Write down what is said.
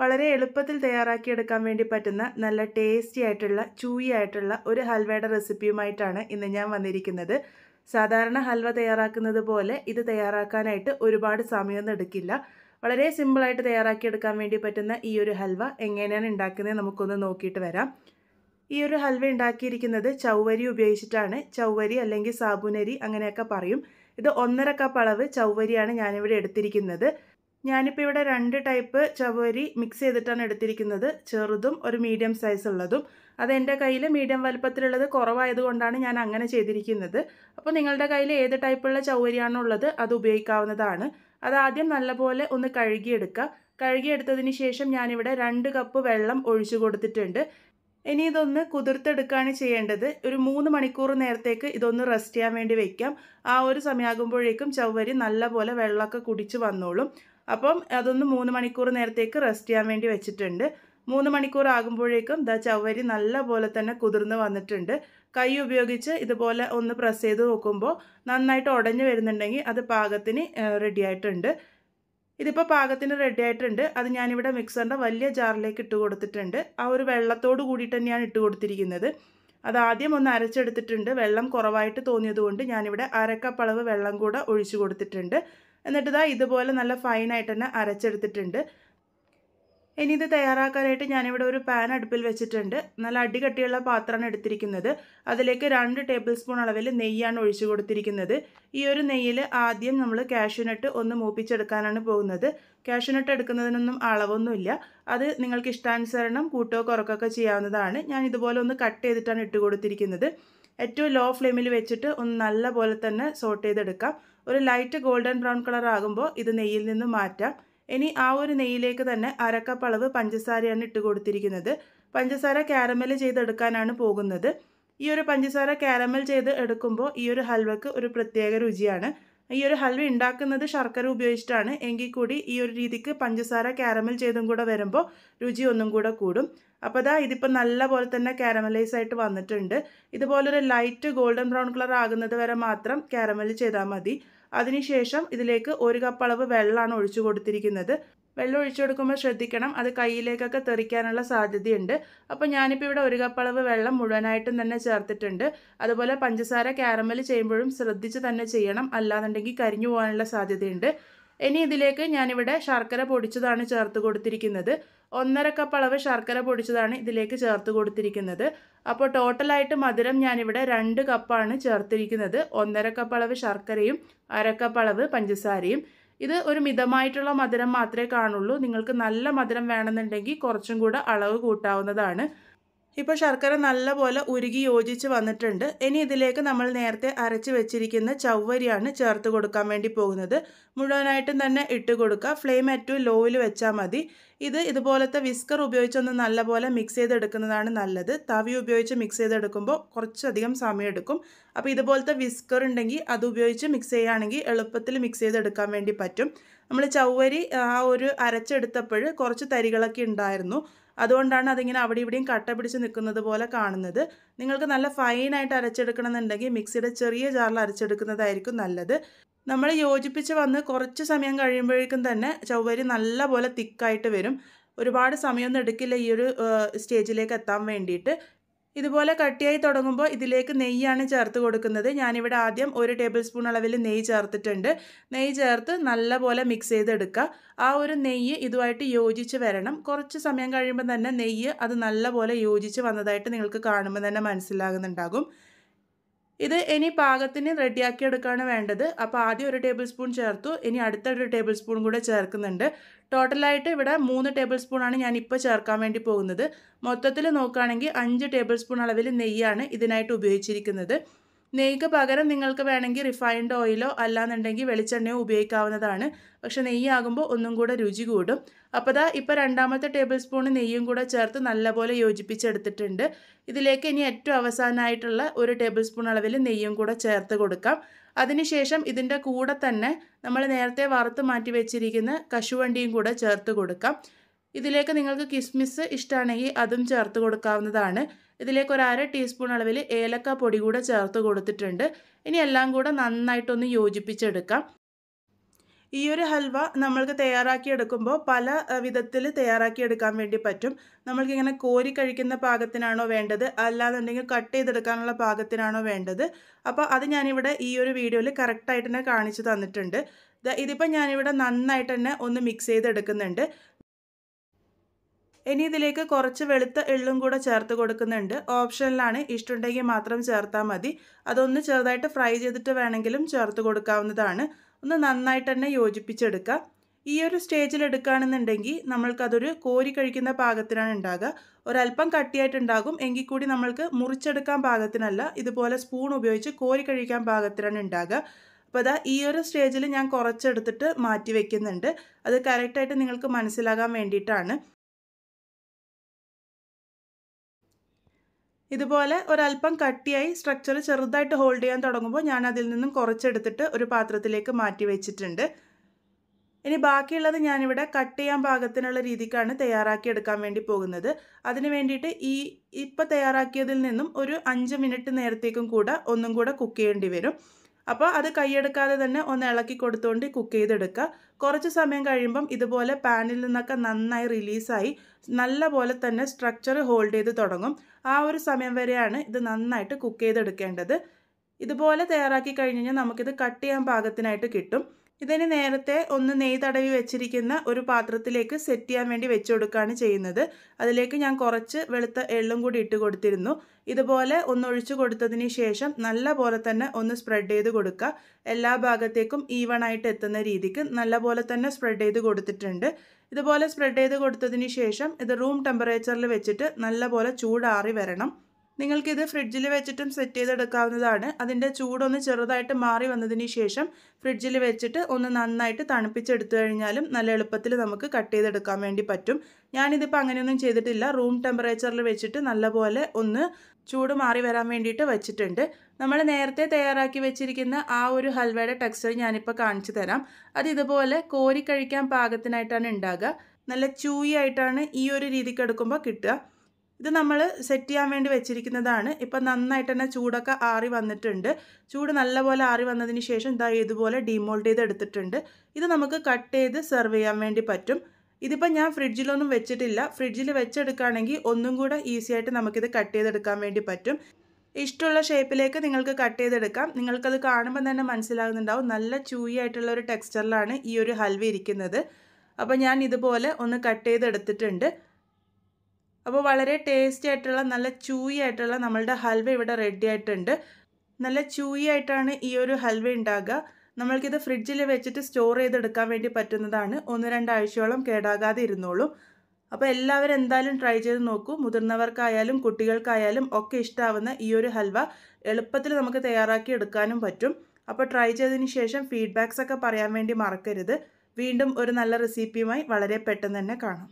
വളരെ എളുപ്പത്തിൽ തയ്യാറാക്കിയെടുക്കാൻ വേണ്ടി പറ്റുന്ന നല്ല ടേസ്റ്റി ആയിട്ടുള്ള ചൂയി ആയിട്ടുള്ള ഒരു ഹൽവയുടെ റെസിപ്പിയുമായിട്ടാണ് ഇന്ന് ഞാൻ വന്നിരിക്കുന്നത് സാധാരണ ഹൽവ തയ്യാറാക്കുന്നത് പോലെ ഇത് തയ്യാറാക്കാനായിട്ട് ഒരുപാട് സമയമൊന്നും എടുക്കില്ല വളരെ സിമ്പിളായിട്ട് തയ്യാറാക്കിയെടുക്കാൻ വേണ്ടി പറ്റുന്ന ഈ ഒരു ഹൽവ എങ്ങനെയാണ് ഉണ്ടാക്കുന്നത് നമുക്കൊന്ന് നോക്കിയിട്ട് വരാം ഈ ഒരു ഹൽവ ഉണ്ടാക്കിയിരിക്കുന്നത് ചൗവരി ഉപയോഗിച്ചിട്ടാണ് ചൗവരി അല്ലെങ്കിൽ സാബുനരി അങ്ങനെയൊക്കെ പറയും ഇത് ഒന്നര കപ്പ് അളവ് ചൗവരിയാണ് ഞാനിവിടെ എടുത്തിരിക്കുന്നത് ഞാനിപ്പോൾ ഇവിടെ രണ്ട് ടൈപ്പ് ചവരി മിക്സ് ചെയ്തിട്ടാണ് എടുത്തിരിക്കുന്നത് ചെറുതും ഒരു മീഡിയം സൈസ് ഉള്ളതും അത് എൻ്റെ കയ്യിൽ മീഡിയം വലുപ്പത്തിലുള്ളത് കുറവായതുകൊണ്ടാണ് ഞാൻ അങ്ങനെ ചെയ്തിരിക്കുന്നത് അപ്പോൾ നിങ്ങളുടെ കയ്യിൽ ഏത് ടൈപ്പുള്ള ചവരിയാണുള്ളത് അത് ഉപയോഗിക്കാവുന്നതാണ് അത് ആദ്യം നല്ലപോലെ ഒന്ന് കഴുകിയെടുക്കുക കഴുകിയെടുത്തതിന് ശേഷം ഞാനിവിടെ രണ്ട് കപ്പ് വെള്ളം ഒഴിച്ചു കൊടുത്തിട്ടുണ്ട് ഇനി ഇതൊന്ന് കുതിർത്തെടുക്കുകയാണ് ചെയ്യേണ്ടത് ഒരു മൂന്ന് മണിക്കൂർ നേരത്തേക്ക് ഇതൊന്ന് റെസ്റ്റ് ചെയ്യാൻ വേണ്ടി വയ്ക്കാം ആ ഒരു സമയമാകുമ്പോഴേക്കും ചവരി നല്ലപോലെ വെള്ളമൊക്കെ കുടിച്ച് വന്നോളും അപ്പം അതൊന്ന് മൂന്ന് മണിക്കൂർ നേരത്തേക്ക് റെസ്റ്റ് ചെയ്യാൻ വേണ്ടി വെച്ചിട്ടുണ്ട് മൂന്ന് മണിക്കൂർ ആകുമ്പോഴേക്കും ദ ചവ്വരി നല്ല പോലെ തന്നെ കുതിർന്ന് വന്നിട്ടുണ്ട് കൈ ഉപയോഗിച്ച് ഇതുപോലെ ഒന്ന് പ്രസ് ചെയ്ത് നോക്കുമ്പോൾ നന്നായിട്ട് ഉടഞ്ഞു വരുന്നുണ്ടെങ്കിൽ അത് പാകത്തിന് റെഡിയായിട്ടുണ്ട് ഇതിപ്പോൾ പാകത്തിന് റെഡി ആയിട്ടുണ്ട് അത് ഞാനിവിടെ മിക്സറിൻ്റെ വലിയ ജാറിലേക്ക് ഇട്ട് കൊടുത്തിട്ടുണ്ട് ആ ഒരു വെള്ളത്തോട് കൂടിയിട്ട് തന്നെയാണ് ഇട്ട് കൊടുത്തിരിക്കുന്നത് അത് ആദ്യം ഒന്ന് അരച്ചെടുത്തിട്ടുണ്ട് വെള്ളം കുറവായിട്ട് കൊണ്ട് ഞാനിവിടെ അരക്കപ്പളവ് വെള്ളം കൂടെ ഒഴിച്ചു കൊടുത്തിട്ടുണ്ട് എന്നിട്ട് ഇതാ ഇതുപോലെ നല്ല ഫൈനായിട്ട് തന്നെ അരച്ചെടുത്തിട്ടുണ്ട് ഇനി ഇത് തയ്യാറാക്കാനായിട്ട് ഞാനിവിടെ ഒരു പാൻ അടുപ്പിൽ വെച്ചിട്ടുണ്ട് നല്ല അടികട്ടിയുള്ള പാത്രമാണ് എടുത്തിരിക്കുന്നത് അതിലേക്ക് രണ്ട് ടേബിൾ സ്പൂൺ അളവിൽ നെയ്യാണ് ഒഴിച്ചു കൊടുത്തിരിക്കുന്നത് ഈ ഒരു നെയ്യിൽ ആദ്യം നമ്മൾ കാഷ്യുനട്ട് ഒന്ന് മൂപ്പിച്ചെടുക്കാനാണ് പോകുന്നത് കാഷ്യുനട്ട് എടുക്കുന്നതിനൊന്നും അളവൊന്നുമില്ല അത് നിങ്ങൾക്ക് ഇഷ്ടാനുസരണം കൂട്ടോ കുറക്കൊക്കെ ചെയ്യാവുന്നതാണ് ഞാൻ ഇതുപോലെ ഒന്ന് കട്ട് ചെയ്തിട്ടാണ് ഇട്ട് കൊടുത്തിരിക്കുന്നത് ഏറ്റവും ലോ ഫ്ലെയിമിൽ വെച്ചിട്ട് ഒന്ന് നല്ല പോലെ തന്നെ സോട്ട് ചെയ്തെടുക്കാം ഒരു ലൈറ്റ് ഗോൾഡൻ ബ്രൗൺ കളർ ആകുമ്പോൾ ഇത് നെയ്യിൽ നിന്ന് മാറ്റാം ഇനി ആ ഒരു നെയ്യിലേക്ക് തന്നെ അരക്കപ്പ് അളവ് പഞ്ചസാരയാണ് ഇട്ട് കൊടുത്തിരിക്കുന്നത് പഞ്ചസാര കാരമൽ ചെയ്തെടുക്കാനാണ് പോകുന്നത് ഈ ഒരു പഞ്ചസാര കാരമൽ ചെയ്ത് എടുക്കുമ്പോൾ ഈ ഒരു ഹൽവക്ക് ഒരു പ്രത്യേക രുചിയാണ് ഈ ഒരു ഹൽവ ഉണ്ടാക്കുന്നത് ശർക്കര ഉപയോഗിച്ചിട്ടാണ് എങ്കിൽ കൂടി ഈ ഒരു രീതിക്ക് പഞ്ചസാര കാരമൽ ചെയ്തും കൂടെ വരുമ്പോൾ രുചി ഒന്നും കൂടെ കൂടും അപ്പോൾ അതാ ഇതിപ്പോൾ നല്ല പോലെ തന്നെ കാരമലൈസ് ആയിട്ട് വന്നിട്ടുണ്ട് ഇതുപോലൊരു ലൈറ്റ് ഗോൾഡൻ ബ്രൗൺ കളർ ആകുന്നത് വരെ മാത്രം കാരമൽ ചെയ്താൽ മതി അതിനുശേഷം ഇതിലേക്ക് ഒരു കപ്പ് അളവ് വെള്ളമാണ് ഒഴിച്ചു കൊടുത്തിരിക്കുന്നത് വെള്ളം ഒഴിച്ചു കൊടുക്കുമ്പോൾ ശ്രദ്ധിക്കണം അത് കയ്യിലേക്കൊക്കെ തെറിക്കാനുള്ള സാധ്യതയുണ്ട് അപ്പോൾ ഞാനിപ്പോൾ ഇവിടെ ഒരു കപ്പ് വെള്ളം മുഴുവനായിട്ടും തന്നെ ചേർത്തിട്ടുണ്ട് അതുപോലെ പഞ്ചസാര കാരമൽ ചെയ്യുമ്പോഴും ശ്രദ്ധിച്ച് തന്നെ ചെയ്യണം അല്ലാന്നുണ്ടെങ്കിൽ കരിഞ്ഞു പോകാനുള്ള സാധ്യതയുണ്ട് ഇനി ഇതിലേക്ക് ഞാനിവിടെ ശർക്കര പൊടിച്ചതാണ് ചേർത്ത് കൊടുത്തിരിക്കുന്നത് ഒന്നര കപ്പ് അളവ് ശർക്കര പൊടിച്ചതാണ് ഇതിലേക്ക് ചേർത്ത് കൊടുത്തിരിക്കുന്നത് അപ്പോൾ ടോട്ടലായിട്ട് മധുരം ഞാനിവിടെ രണ്ട് കപ്പാണ് ചേർത്തിരിക്കുന്നത് ഒന്നര കപ്പ് അളവ് ശർക്കരയും അരക്കപ്പ് കപ്പ് അളവ് പഞ്ചസാരയും ഇത് ഒരു മിതമായിട്ടുള്ള മധുരം മാത്രമേ കാണുള്ളൂ നിങ്ങൾക്ക് നല്ല മധുരം വേണമെന്നുണ്ടെങ്കിൽ കുറച്ചും കൂടെ അളവ് കൂട്ടാവുന്നതാണ് ഇപ്പോൾ ശർക്കര നല്ലപോലെ ഉരുകി യോജിച്ച് വന്നിട്ടുണ്ട് ഇനി ഇതിലേക്ക് നമ്മൾ നേരത്തെ അരച്ച് വെച്ചിരിക്കുന്ന ചവ്വരിയാണ് ചേർത്ത് കൊടുക്കാൻ വേണ്ടി പോകുന്നത് മുഴുവനായിട്ടും തന്നെ ഇട്ട് കൊടുക്കുക ഫ്ലെയിം ഏറ്റവും ലോയിൽ വെച്ചാൽ മതി ഇത് ഇതുപോലത്തെ വിസ്കർ ഉപയോഗിച്ചൊന്ന് നല്ലപോലെ മിക്സ് ചെയ്തെടുക്കുന്നതാണ് നല്ലത് തവി ഉപയോഗിച്ച് മിക്സ് ചെയ്തെടുക്കുമ്പോൾ കുറച്ചധികം സമയമെടുക്കും അപ്പോൾ ഇതുപോലത്തെ വിസ്കർ ഉണ്ടെങ്കിൽ അത് ഉപയോഗിച്ച് മിക്സ് ചെയ്യുകയാണെങ്കിൽ എളുപ്പത്തിൽ മിക്സ് ചെയ്തെടുക്കാൻ വേണ്ടി പറ്റും നമ്മൾ ചവ്വരി ആ ഒരു അരച്ചെടുത്തപ്പോൾ കുറച്ച് തരികളൊക്കെ ഉണ്ടായിരുന്നു അതുകൊണ്ടാണ് അതിങ്ങനെ അവിടെ ഇവിടെയും കട്ട പിടിച്ച് നിൽക്കുന്നത് പോലെ കാണുന്നത് നിങ്ങൾക്ക് നല്ല ഫൈനായിട്ട് അരച്ചെടുക്കണമെന്നുണ്ടെങ്കിൽ മിക്സിയുടെ ചെറിയ ജാറിൽ അരച്ചെടുക്കുന്നതായിരിക്കും നല്ലത് നമ്മൾ യോജിപ്പിച്ച് വന്ന് കുറച്ച് സമയം കഴിയുമ്പോഴേക്കും തന്നെ ചൊവ്വരി നല്ല പോലെ തിക്കായിട്ട് വരും ഒരുപാട് സമയമൊന്നും എടുക്കില്ല ഈ ഒരു സ്റ്റേജിലേക്ക് എത്താൻ വേണ്ടിയിട്ട് ഇതുപോലെ കട്ടിയായി തുടങ്ങുമ്പോൾ ഇതിലേക്ക് നെയ്യാണ് ചേർത്ത് കൊടുക്കുന്നത് ഞാനിവിടെ ആദ്യം ഒരു ടേബിൾ സ്പൂൺ അളവിൽ നെയ്യ് ചേർത്തിട്ടുണ്ട് നെയ്യ് ചേർത്ത് നല്ലപോലെ മിക്സ് ചെയ്തെടുക്കുക ആ ഒരു നെയ്യ് ഇതുമായിട്ട് യോജിച്ച് വരണം കുറച്ച് സമയം കഴിയുമ്പോൾ തന്നെ നെയ്യ് അത് നല്ലപോലെ യോജിച്ച് വന്നതായിട്ട് നിങ്ങൾക്ക് കാണുമ്പോൾ തന്നെ മനസ്സിലാകുന്നുണ്ടാകും ഇത് ഇനി പാകത്തിന് റെഡിയാക്കി എടുക്കുകയാണ് വേണ്ടത് അപ്പോൾ ആദ്യം ഒരു ടേബിൾ സ്പൂൺ ചേർത്തു ഇനി അടുത്ത ഒരു ടേബിൾ സ്പൂൺ കൂടെ ചേർക്കുന്നുണ്ട് ടോട്ടലായിട്ട് ഇവിടെ മൂന്ന് ടേബിൾ സ്പൂണാണ് ഇപ്പോൾ ചേർക്കാൻ വേണ്ടി പോകുന്നത് മൊത്തത്തിൽ നോക്കുകയാണെങ്കിൽ അഞ്ച് ടേബിൾ സ്പൂൺ അളവിൽ നെയ്യാണ് ഇതിനായിട്ട് ഉപയോഗിച്ചിരിക്കുന്നത് നെയ്ക്ക് പകരം നിങ്ങൾക്ക് വേണമെങ്കിൽ റിഫൈൻഡ് ഓയിലോ അല്ലാന്നുണ്ടെങ്കിൽ വെളിച്ചെണ്ണയോ ഉപയോഗിക്കാവുന്നതാണ് പക്ഷേ നെയ്യാകുമ്പോൾ ഒന്നും കൂടെ രുചി കൂടും അപ്പോൾ ദാ ഇപ്പോൾ രണ്ടാമത്തെ ടേബിൾ സ്പൂൺ നെയ്യും കൂടെ ചേർത്ത് നല്ലപോലെ യോജിപ്പിച്ചെടുത്തിട്ടുണ്ട് ഇതിലേക്ക് ഇനി ഏറ്റവും അവസാനമായിട്ടുള്ള ഒരു ടേബിൾ സ്പൂൺ അളവിൽ നെയ്യും കൂടെ ചേർത്ത് കൊടുക്കാം അതിനുശേഷം ഇതിൻ്റെ കൂടെ തന്നെ നമ്മൾ നേരത്തെ വറുത്ത് മാറ്റി വെച്ചിരിക്കുന്ന കശുവണ്ടിയും കൂടെ ചേർത്ത് കൊടുക്കാം ഇതിലേക്ക് നിങ്ങൾക്ക് കിസ്മിസ് ഇഷ്ടമാണെങ്കിൽ അതും ചേർത്ത് കൊടുക്കാവുന്നതാണ് ഇതിലേക്ക് ഒരു അര ടീസ്പൂൺ അളവിൽ ഏലക്ക പൊടി കൂടെ ചേർത്ത് കൊടുത്തിട്ടുണ്ട് ഇനി എല്ലാം കൂടെ നന്നായിട്ടൊന്ന് യോജിപ്പിച്ചെടുക്കാം ഈ ഒരു ഹൽവ നമ്മൾക്ക് തയ്യാറാക്കിയെടുക്കുമ്പോൾ പല വിധത്തിൽ തയ്യാറാക്കിയെടുക്കാൻ വേണ്ടി പറ്റും നമ്മൾക്കിങ്ങനെ കോരി കഴിക്കുന്ന പാകത്തിനാണോ വേണ്ടത് അല്ലാന്നുണ്ടെങ്കിൽ കട്ട് ചെയ്തെടുക്കാനുള്ള പാകത്തിനാണോ വേണ്ടത് അപ്പോൾ അത് ഞാനിവിടെ ഈ ഒരു വീഡിയോയിൽ കറക്റ്റായിട്ട് തന്നെ കാണിച്ചു തന്നിട്ടുണ്ട് ഇതിപ്പോൾ ഞാനിവിടെ നന്നായിട്ട് തന്നെ ഒന്ന് മിക്സ് ചെയ്തെടുക്കുന്നുണ്ട് ഇനി ഇതിലേക്ക് കുറച്ച് വെളുത്ത എള്ളും കൂടെ ചേർത്ത് കൊടുക്കുന്നുണ്ട് ഓപ്ഷനിലാണ് ഇഷ്ടമുണ്ടെങ്കിൽ മാത്രം ചേർത്താൽ മതി അതൊന്ന് ചെറുതായിട്ട് ഫ്രൈ ചെയ്തിട്ട് വേണമെങ്കിലും ചേർത്ത് കൊടുക്കാവുന്നതാണ് ഒന്ന് നന്നായിട്ട് തന്നെ യോജിപ്പിച്ചെടുക്കുക ഈ ഒരു സ്റ്റേജിൽ എടുക്കുകയാണെന്നുണ്ടെങ്കിൽ നമ്മൾക്കതൊരു കോരി കഴിക്കുന്ന പാകത്തിനാണ് ഉണ്ടാകുക ഒരല്പം കട്ടിയായിട്ടുണ്ടാകും എങ്കിൽ കൂടി നമ്മൾക്ക് മുറിച്ചെടുക്കാൻ പാകത്തിനല്ല ഇതുപോലെ സ്പൂൺ ഉപയോഗിച്ച് കോരി കഴിക്കാൻ പാകത്തിനാണ് ഉണ്ടാകുക അപ്പോൾ അതാ ഈ ഒരു സ്റ്റേജിൽ ഞാൻ കുറച്ചെടുത്തിട്ട് മാറ്റി വയ്ക്കുന്നുണ്ട് അത് കറക്റ്റായിട്ട് നിങ്ങൾക്ക് മനസ്സിലാകാൻ വേണ്ടിയിട്ടാണ് ഇതുപോലെ ഒരല്പം കട്ടിയായി സ്ട്രക്ചർ ചെറുതായിട്ട് ഹോൾഡ് ചെയ്യാൻ തുടങ്ങുമ്പോൾ ഞാൻ അതിൽ നിന്നും കുറച്ചെടുത്തിട്ട് ഒരു പാത്രത്തിലേക്ക് മാറ്റി വെച്ചിട്ടുണ്ട് ഇനി ബാക്കിയുള്ളത് ഞാനിവിടെ കട്ട് ചെയ്യാൻ പാകത്തിനുള്ള രീതിക്കാണ് തയ്യാറാക്കി എടുക്കാൻ വേണ്ടി പോകുന്നത് അതിന് വേണ്ടിയിട്ട് ഈ ഇപ്പോൾ തയ്യാറാക്കിയതിൽ നിന്നും ഒരു അഞ്ച് മിനിറ്റ് നേരത്തേക്കും കൂടെ ഒന്നും കൂടെ കുക്ക് ചെയ്യേണ്ടി വരും അപ്പോൾ അത് കൈയെടുക്കാതെ തന്നെ ഒന്ന് ഇളക്കി കൊടുത്തുകൊണ്ട് കുക്ക് ചെയ്തെടുക്കുക കുറച്ച് സമയം കഴിയുമ്പം ഇതുപോലെ പാനിൽ നിന്നൊക്കെ നന്നായി റിലീസായി നല്ല പോലെ തന്നെ സ്ട്രക്ചർ ഹോൾഡ് ചെയ്ത് തുടങ്ങും ആ ഒരു സമയം വരെയാണ് ഇത് നന്നായിട്ട് കുക്ക് ചെയ്തെടുക്കേണ്ടത് ഇതുപോലെ തയ്യാറാക്കി കഴിഞ്ഞ് കഴിഞ്ഞാൽ നമുക്കിത് കട്ട് ചെയ്യാൻ പാകത്തിനായിട്ട് കിട്ടും ഇതിന് നേരത്തെ ഒന്ന് നെയ് തടവി വെച്ചിരിക്കുന്ന ഒരു പാത്രത്തിലേക്ക് സെറ്റ് ചെയ്യാൻ വേണ്ടി വെച്ചു കൊടുക്കുകയാണ് ചെയ്യുന്നത് അതിലേക്ക് ഞാൻ കുറച്ച് വെളുത്ത എള്ളും കൂടി ഇട്ട് കൊടുത്തിരുന്നു ഇതുപോലെ ഒന്ന് ഒഴിച്ചു കൊടുത്തതിന് ശേഷം നല്ല പോലെ തന്നെ ഒന്ന് സ്പ്രെഡ് ചെയ്ത് കൊടുക്കുക എല്ലാ ഭാഗത്തേക്കും ഈവൺ ആയിട്ട് എത്തുന്ന രീതിക്ക് നല്ല പോലെ തന്നെ സ്പ്രെഡ് ചെയ്ത് കൊടുത്തിട്ടുണ്ട് ഇതുപോലെ സ്പ്രെഡ് ചെയ്ത് കൊടുത്തതിന് ശേഷം ഇത് റൂം ടെമ്പറേച്ചറിൽ വെച്ചിട്ട് നല്ല പോലെ ചൂടാറി വരണം നിങ്ങൾക്കിത് ഫ്രിഡ്ജിൽ വെച്ചിട്ടും സെറ്റ് ചെയ്തെടുക്കാവുന്നതാണ് അതിൻ്റെ ചൂടൊന്ന് ചെറുതായിട്ട് മാറി വന്നതിന് ശേഷം ഫ്രിഡ്ജിൽ വെച്ചിട്ട് ഒന്ന് നന്നായിട്ട് തണുപ്പിച്ചെടുത്തു കഴിഞ്ഞാലും നല്ല എളുപ്പത്തിൽ നമുക്ക് കട്ട് ചെയ്തെടുക്കാൻ വേണ്ടി പറ്റും ഞാനിതിപ്പോൾ അങ്ങനെയൊന്നും ചെയ്തിട്ടില്ല റൂം ടെമ്പറേച്ചറിൽ വെച്ചിട്ട് നല്ലപോലെ ഒന്ന് ചൂട് മാറി വരാൻ വേണ്ടിയിട്ട് വെച്ചിട്ടുണ്ട് നമ്മൾ നേരത്തെ തയ്യാറാക്കി വെച്ചിരിക്കുന്ന ആ ഒരു ഹൽവയുടെ ടെക്സ്ചർ ഞാനിപ്പോൾ കാണിച്ചു തരാം അത് ഇതുപോലെ കോരി കഴിക്കാൻ പാകത്തിനായിട്ടാണ് ഉണ്ടാകുക നല്ല ചൂയി ആയിട്ടാണ് ഈ ഒരു രീതിക്ക് എടുക്കുമ്പോൾ കിട്ടുക ഇത് നമ്മൾ സെറ്റ് ചെയ്യാൻ വേണ്ടി വെച്ചിരിക്കുന്നതാണ് ഇപ്പം നന്നായിട്ട് തന്നെ ചൂടൊക്കെ ആറി വന്നിട്ടുണ്ട് ചൂട് നല്ലപോലെ ആറി വന്നതിന് ശേഷം ഇതാ ഇതുപോലെ ഡിമോൾഡ് ചെയ്ത് എടുത്തിട്ടുണ്ട് ഇത് നമുക്ക് കട്ട് ചെയ്ത് സെർവ് ചെയ്യാൻ വേണ്ടി പറ്റും ഇതിപ്പോൾ ഞാൻ ഫ്രിഡ്ജിലൊന്നും വെച്ചിട്ടില്ല ഫ്രിഡ്ജിൽ വെച്ചെടുക്കുകയാണെങ്കിൽ ഒന്നും കൂടെ ഈസി ആയിട്ട് നമുക്കിത് കട്ട് ചെയ്തെടുക്കാൻ വേണ്ടി പറ്റും ഇഷ്ടമുള്ള ഷേപ്പിലേക്ക് നിങ്ങൾക്ക് കട്ട് ചെയ്തെടുക്കാം നിങ്ങൾക്കത് കാണുമ്പോൾ തന്നെ മനസ്സിലാകുന്നുണ്ടാവും നല്ല ചൂയി ആയിട്ടുള്ള ഒരു ടെക്സ്ചറിലാണ് ഈ ഒരു ഹൽവ ഇരിക്കുന്നത് അപ്പോൾ ഞാൻ ഇതുപോലെ ഒന്ന് കട്ട് ചെയ്തെടുത്തിട്ടുണ്ട് അപ്പോൾ വളരെ ടേസ്റ്റി ആയിട്ടുള്ള നല്ല ചൂയി ആയിട്ടുള്ള നമ്മളുടെ ഹൽവ ഇവിടെ റെഡി ആയിട്ടുണ്ട് നല്ല ചൂയി ആയിട്ടാണ് ഈ ഒരു ഹൽവ ഉണ്ടാകുക നമ്മൾക്കിത് ഫ്രിഡ്ജിൽ വെച്ചിട്ട് സ്റ്റോർ ചെയ്തെടുക്കാൻ വേണ്ടി പറ്റുന്നതാണ് ഒന്ന് രണ്ടാഴ്ചയോളം കേടാകാതെ ഇരുന്നോളും അപ്പോൾ എല്ലാവരും എന്തായാലും ട്രൈ ചെയ്ത് നോക്കൂ മുതിർന്നവർക്കായാലും കുട്ടികൾക്കായാലും ഒക്കെ ഇഷ്ടാവുന്ന ഈ ഒരു ഹൽവ എളുപ്പത്തിൽ നമുക്ക് തയ്യാറാക്കി എടുക്കാനും പറ്റും അപ്പോൾ ട്രൈ ചെയ്തതിന് ശേഷം ഫീഡ്ബാക്സ് ഒക്കെ പറയാൻ വേണ്ടി മറക്കരുത് വീണ്ടും ഒരു നല്ല റെസിപ്പിയുമായി വളരെ പെട്ടെന്ന് തന്നെ കാണാം